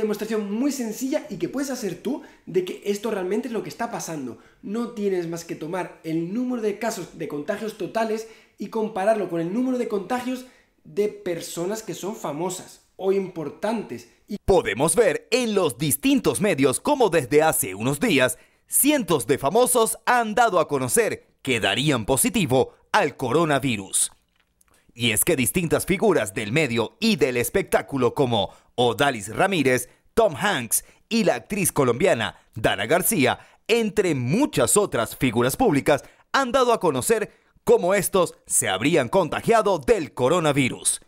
demostración muy sencilla y que puedes hacer tú de que esto realmente es lo que está pasando. No tienes más que tomar el número de casos de contagios totales y compararlo con el número de contagios de personas que son famosas o importantes. Y Podemos ver en los distintos medios cómo desde hace unos días cientos de famosos han dado a conocer que darían positivo al coronavirus. Y es que distintas figuras del medio y del espectáculo como Odalis Ramírez, Tom Hanks y la actriz colombiana Dana García, entre muchas otras figuras públicas, han dado a conocer cómo estos se habrían contagiado del coronavirus.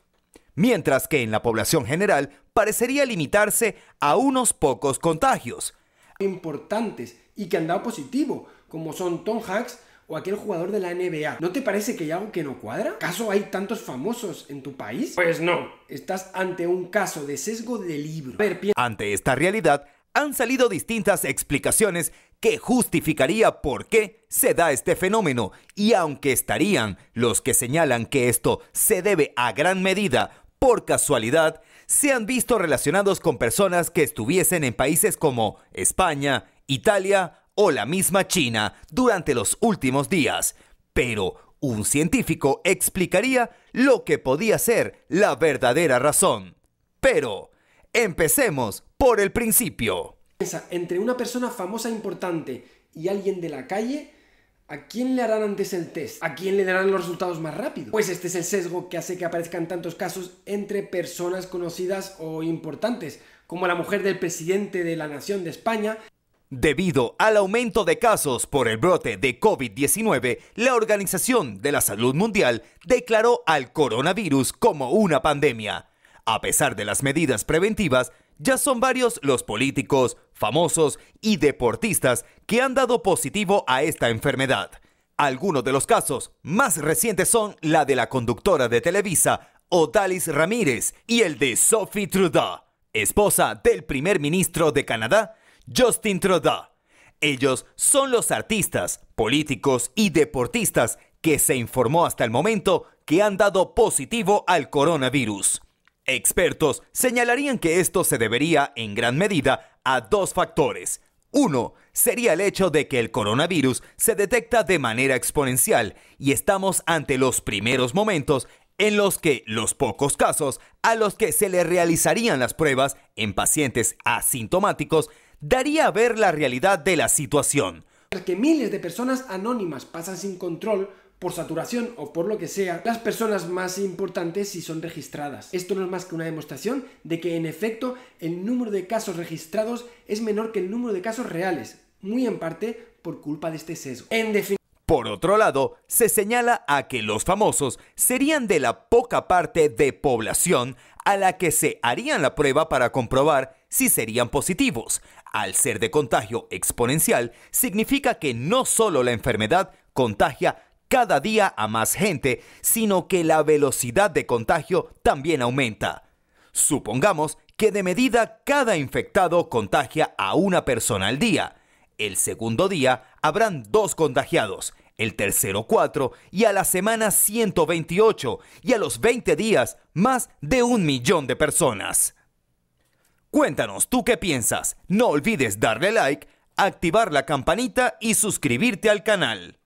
Mientras que en la población general parecería limitarse a unos pocos contagios. Importantes y que han dado positivo, como son Tom Hanks, o aquel jugador de la NBA. ¿No te parece que ya aunque no cuadra? ¿Caso hay tantos famosos en tu país? Pues no. Estás ante un caso de sesgo de libro. ante esta realidad, han salido distintas explicaciones que justificaría por qué se da este fenómeno y aunque estarían los que señalan que esto se debe a gran medida por casualidad, se han visto relacionados con personas que estuviesen en países como España, Italia o la misma China durante los últimos días, pero un científico explicaría lo que podía ser la verdadera razón. Pero, empecemos por el principio. Entre una persona famosa e importante y alguien de la calle, ¿A quién le harán antes el test? ¿A quién le darán los resultados más rápido? Pues este es el sesgo que hace que aparezcan tantos casos entre personas conocidas o importantes, como la mujer del presidente de la Nación de España, Debido al aumento de casos por el brote de COVID-19, la Organización de la Salud Mundial declaró al coronavirus como una pandemia. A pesar de las medidas preventivas, ya son varios los políticos, famosos y deportistas que han dado positivo a esta enfermedad. Algunos de los casos más recientes son la de la conductora de Televisa, Odalis Ramírez, y el de Sophie Trudeau, esposa del primer ministro de Canadá, Justin Trudeau. Ellos son los artistas, políticos y deportistas que se informó hasta el momento que han dado positivo al coronavirus. Expertos señalarían que esto se debería en gran medida a dos factores. Uno, sería el hecho de que el coronavirus se detecta de manera exponencial y estamos ante los primeros momentos en los que los pocos casos a los que se le realizarían las pruebas en pacientes asintomáticos daría a ver la realidad de la situación. Que miles de personas anónimas pasan sin control por saturación o por lo que sea, las personas más importantes si son registradas. Esto no es más que una demostración de que en efecto el número de casos registrados es menor que el número de casos reales, muy en parte por culpa de este sesgo. En por otro lado, se señala a que los famosos serían de la poca parte de población a la que se harían la prueba para comprobar si serían positivos. Al ser de contagio exponencial, significa que no solo la enfermedad contagia cada día a más gente, sino que la velocidad de contagio también aumenta. Supongamos que de medida cada infectado contagia a una persona al día. El segundo día habrán dos contagiados, el tercero cuatro y a la semana 128 y a los 20 días más de un millón de personas. Cuéntanos tú qué piensas. No olvides darle like, activar la campanita y suscribirte al canal.